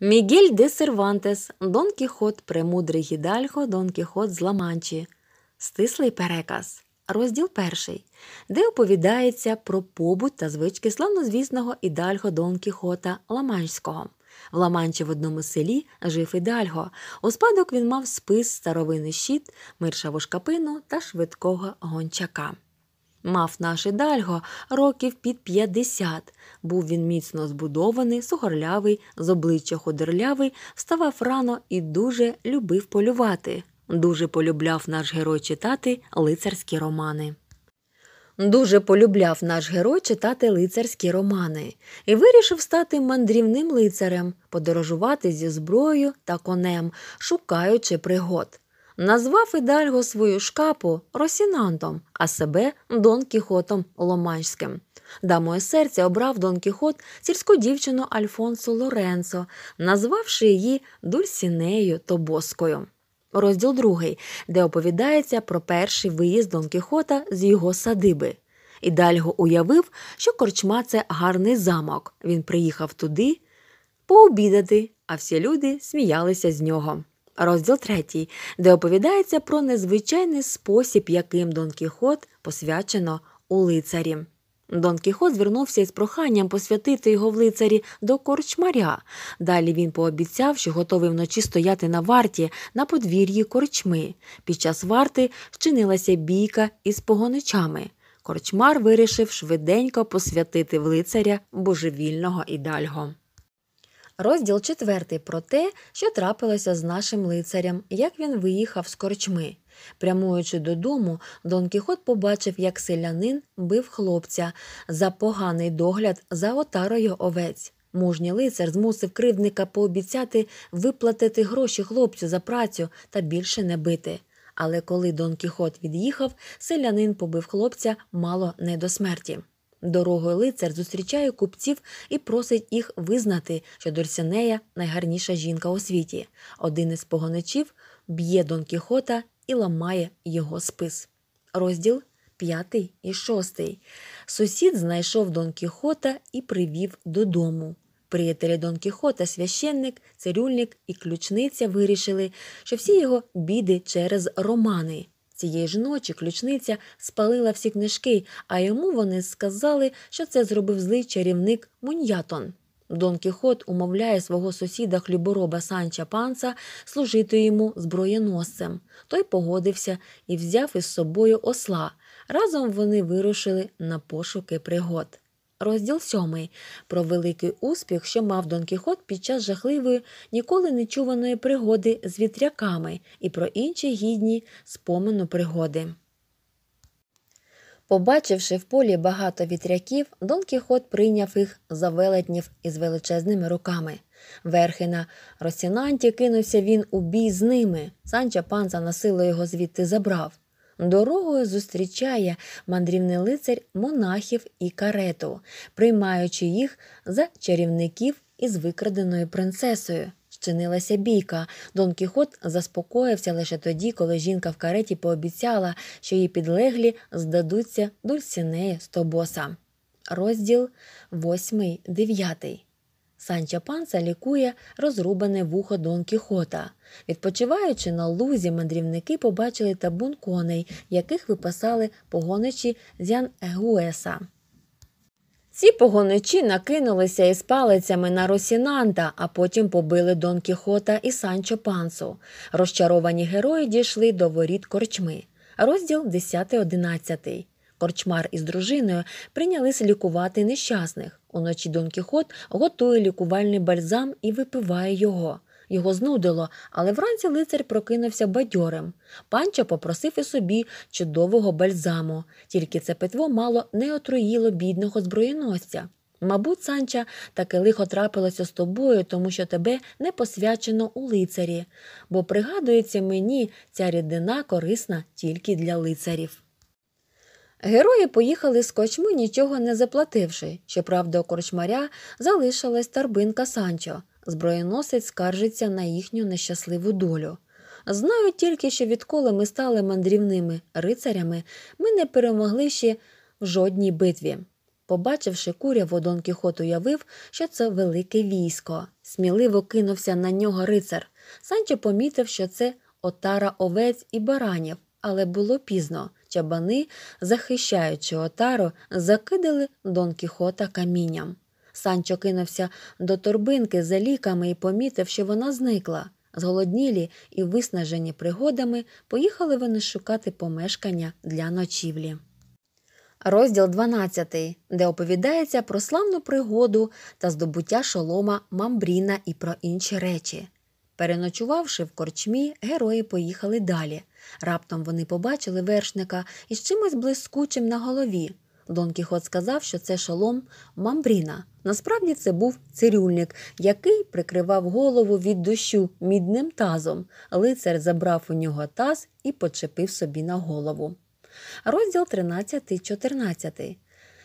Мігель де Сервантес, Дон Кіхот, Премудрий Гідальго, Дон Кіхот з Ламанчі, Стислий переказ, розділ перший, де оповідається про побут та звички славнозвісного Ідальго Дон Кіхота Ламанського. В Ламанчі в одному селі жив Ідальго. У спадок він мав спис старовини щит, миршаву шкапину та швидкого гончака. Мав наш Ідальго років під п'ятдесят. Був він міцно збудований, сугорлявий, з обличчя худорлявий, вставав рано і дуже любив полювати. Дуже полюбляв наш герой читати лицарські романи. Дуже полюбляв наш герой читати лицарські романи і вирішив стати мандрівним лицарем, подорожувати зі зброєю та конем, шукаючи пригод назвав Ідальго свою шкапу Росінантом, а себе Дон Кіхотом Ломанським. Дамою серця обрав Дон Кіхот сільську дівчину Альфонсо Лоренцо, назвавши її Дульсінею Тобоскою. Розділ другий, де оповідається про перший виїзд Дон Кіхота з його садиби. Ідальго уявив, що корчма це гарний замок. Він приїхав туди пообідати, а всі люди сміялися з нього розділ 3, де оповідається про незвичайний спосіб, яким Дон Кіхот посвячено у лицарі. Дон Кіхот звернувся із проханням посвятити його в лицарі до корчмаря. Далі він пообіцяв, що готовий вночі стояти на варті на подвір'ї корчми. Під час варти вчинилася бійка із погоничами. Корчмар вирішив швиденько посвятити в лицаря божевільного ідальго. Розділ четвертий про те, що трапилося з нашим лицарем, як він виїхав з корчми. Прямуючи додому, Дон Кіхот побачив, як селянин бив хлопця за поганий догляд за отарою овець. Мужній лицар змусив кривдника пообіцяти виплатити гроші хлопцю за працю та більше не бити. Але коли Дон Кіхот від'їхав, селянин побив хлопця мало не до смерті. Дорогою лицар зустрічає купців і просить їх визнати, що Дульсінея найгарніша жінка у світі. Один із погоничів б'є Дон Кіхота і ламає його спис. Розділ п'ятий і шостий. Сусід знайшов Дон Кіхота і привів додому. Приятелі Дон Кіхота, священник, цирюльник і ключниця вирішили, що всі його біди через романи. Цієї ж ночі ключниця спалила всі книжки, а йому вони сказали, що це зробив злий чарівник Муньятон. Дон Кіхот умовляє свого сусіда хлібороба Санча Панца служити йому зброєносцем. Той погодився і взяв із собою осла. Разом вони вирушили на пошуки пригод. Розділ сьомий про великий успіх, що мав Дон Кіхот під час жахливої, ніколи не чуваної пригоди з вітряками і про інші гідні спомену пригоди. Побачивши в полі багато вітряків, Дон Кіхот прийняв їх за велетнів із величезними руками. Верхи на Росінанті кинувся він у бій з ними. Санча панза насилу його звідти забрав. Дорогою зустрічає мандрівний лицар, монахів і карету, приймаючи їх за чарівників із викраденою принцесою. Щинилася бійка. Дон Кіхот заспокоївся лише тоді, коли жінка в кареті пообіцяла, що її підлеглі здадуться дульсінеї з тобоса. Розділ 8-9 Санчо Панса лікує розрубане вухо Дон Кіхота. Відпочиваючи на лузі, мандрівники побачили табун коней, яких випасали погоничі зян Егуеса. Ці погоничі накинулися із палицями на Росінанта, а потім побили Дон Кіхота і Санчо Пансу. Розчаровані герої дійшли до воріт корчми. Розділ 10-11. Корчмар із дружиною прийнялись лікувати нещасних. Уночі Дон Кіхот готує лікувальний бальзам і випиває його. Його знудило, але вранці лицар прокинувся бадьорем. Панча попросив і собі чудового бальзаму, тільки це питво мало не отруїло бідного зброєносця. Мабуть, Санча, таке лихо трапилося з тобою, тому що тебе не посвячено у лицарі, бо пригадується мені, ця рідина корисна тільки для лицарів. Герої поїхали з кочми, нічого не заплативши. Щоправда, у корчмаря залишилась тарбинка Санчо. Зброєносець скаржиться на їхню нещасливу долю. Знаю тільки, що відколи ми стали мандрівними рицарями, ми не перемогли ще в жодній битві. Побачивши куряву, Дон Кіхот уявив, що це велике військо. Сміливо кинувся на нього рицар. Санчо помітив, що це отара овець і баранів, але було пізно чабани, захищаючи отару, закидали Дон Кіхота камінням. Санчо кинувся до торбинки за ліками і помітив, що вона зникла. Зголоднілі і виснажені пригодами поїхали вони шукати помешкання для ночівлі. Розділ 12, де оповідається про славну пригоду та здобуття шолома Мамбріна і про інші речі. Переночувавши в корчмі, герої поїхали далі. Раптом вони побачили вершника із чимось блискучим на голові. Дон Кіхот сказав, що це шолом мамбріна. Насправді це був цирюльник, який прикривав голову від дощу мідним тазом. Лицар забрав у нього таз і почепив собі на голову. Розділ 13-14.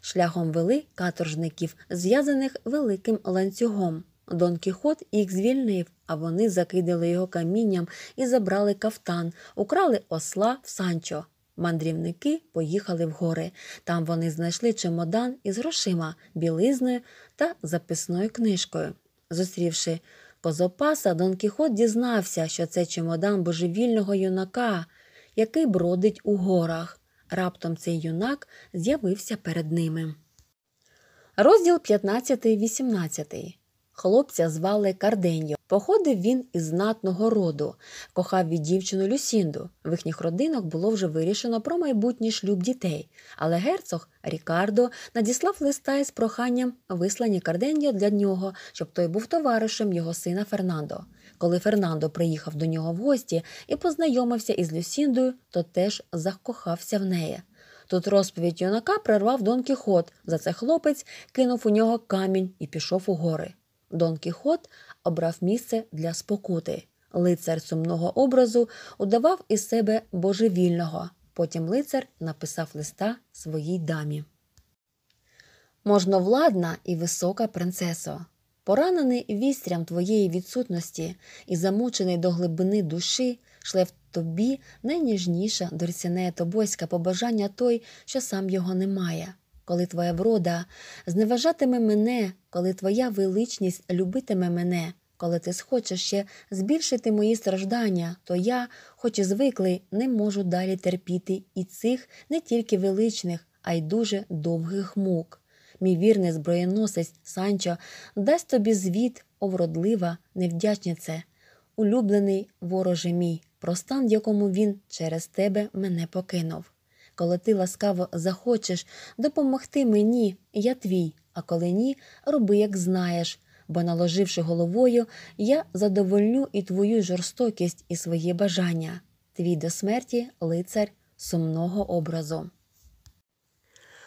Шляхом вели каторжників, зв'язаних великим ланцюгом. Дон Кіхот їх звільнив, а вони закидали його камінням і забрали кафтан, украли осла в санчо. Мандрівники поїхали в гори. Там вони знайшли чемодан із грошима, білизною та записною книжкою. Зустрівши козопаса, Дон Кіхот дізнався, що це чемодан божевільного юнака, який бродить у горах. Раптом цей юнак з'явився перед ними. Розділ 15-18 Хлопця звали Карденьо. Походив він із знатного роду, кохав від дівчину Люсінду. В їхніх родинах було вже вирішено про майбутній шлюб дітей, але герцог Рікардо надіслав листа із проханням вислані Карденьо для нього, щоб той був товаришем його сина Фернандо. Коли Фернандо приїхав до нього в гості і познайомився із Люсіндою, то теж закохався в неї. Тут розповідь юнака прервав Дон Кіхот. За це хлопець кинув у нього камінь і пішов у гори. Дон Кіхот обрав місце для спокути. Лицар сумного образу удавав із себе божевільного. Потім лицар написав листа своїй дамі. Можновладна і висока принцесо. Поранений вістрям твоєї відсутності і замучений до глибини душі, шле в тобі найніжніша дорсяне тобойська побажання той, що сам його немає коли твоя врода зневажатиме мене, коли твоя величність любитиме мене, коли ти схочеш ще збільшити мої страждання, то я, хоч і звиклий, не можу далі терпіти і цих не тільки величних, а й дуже довгих мук. Мій вірний зброєносець Санчо дасть тобі звіт, овродлива вродлива, невдячнице, улюблений вороже мій, про стан, якому він через тебе мене покинув. Коли ти ласкаво захочеш допомогти мені, я твій, а коли ні, роби, як знаєш, бо, наложивши головою, я задовольню і твою жорстокість, і свої бажання, твій до смерті лицар сумного образу.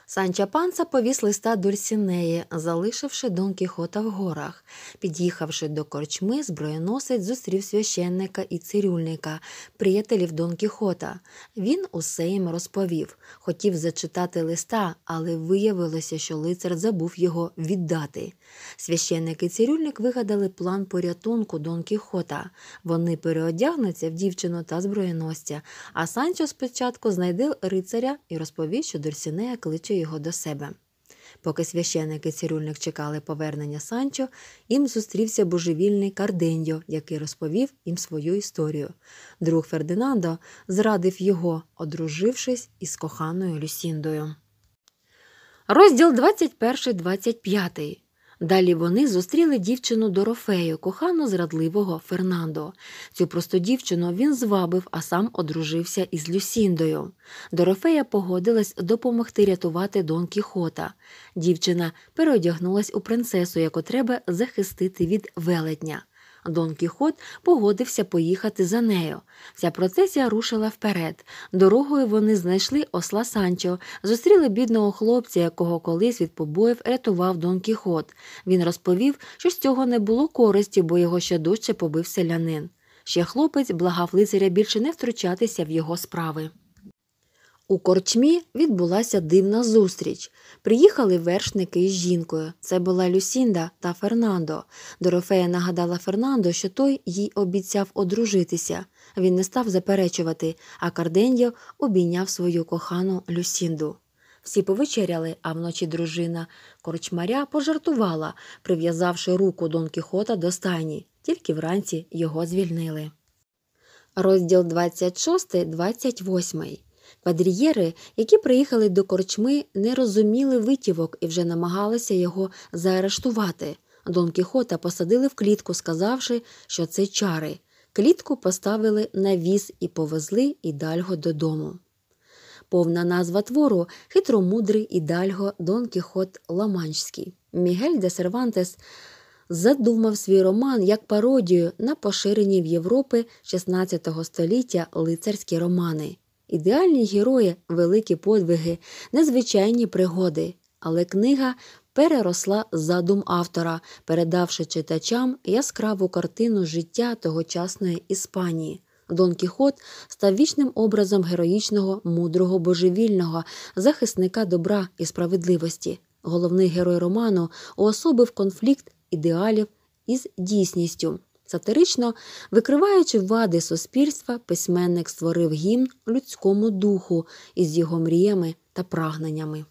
Санчо Панца повіз листа Дульсінеї, залишивши Дон Кіхота в горах. Під'їхавши до корчми, зброєносець зустрів священника і цирюльника, приятелів Дон Кіхота. Він усе їм розповів. Хотів зачитати листа, але виявилося, що лицар забув його віддати. Священник і цирюльник вигадали план порятунку Дон Кіхота. Вони переодягнуться в дівчину та зброєносця, а Санчо спочатку знайде рицаря і розповів, що Дульсінея кличе його до себе. Поки священики цирюльник чекали повернення Санчо, їм зустрівся божевільний Карденьо, який розповів їм свою історію. Друг Фердинандо зрадив його, одружившись із коханою Люсіндою. Розділ 21-25 Далі вони зустріли дівчину Дорофею, кохану зрадливого Фернандо. Цю просту дівчину він звабив, а сам одружився із Люсіндою. Дорофея погодилась допомогти рятувати Дон Кіхота. Дівчина переодягнулась у принцесу, яку треба захистити від велетня. Дон Кіхот погодився поїхати за нею. Ця процесія рушила вперед. Дорогою вони знайшли осла Санчо, зустріли бідного хлопця, якого колись від побоїв рятував Дон Кіхот. Він розповів, що з цього не було користі, бо його ще дужче побив селянин. Ще хлопець благав лицаря більше не втручатися в його справи. У корчмі відбулася дивна зустріч. Приїхали вершники із жінкою. Це була Люсінда та Фернандо. Дорофея нагадала Фернандо, що той їй обіцяв одружитися. Він не став заперечувати, а Карденьо обійняв свою кохану Люсінду. Всі повечеряли, а вночі дружина корчмаря пожартувала, прив'язавши руку Дон Кіхота до стайні. Тільки вранці його звільнили. Розділ 26, 28 Падрієри, які приїхали до корчми, не розуміли витівок і вже намагалися його заарештувати. Дон Кіхота посадили в клітку, сказавши, що це чари. Клітку поставили на віз і повезли ідальго додому. Повна назва твору хитромудрий ідальго Дон Кіхот Ламанчський. Мігель де Сервантес задумав свій роман як пародію на поширенні в Європи 16 століття лицарські романи. Ідеальні герої, великі подвиги, незвичайні пригоди, але книга переросла задум автора, передавши читачам яскраву картину життя тогочасної Іспанії. Дон Кіхот став вічним образом героїчного, мудрого, божевільного, захисника добра і справедливості. Головний герой роману уособив конфлікт ідеалів із дійсністю. Сатирично викриваючи вади суспільства, письменник створив гімн людському духу із його мріями та прагненнями.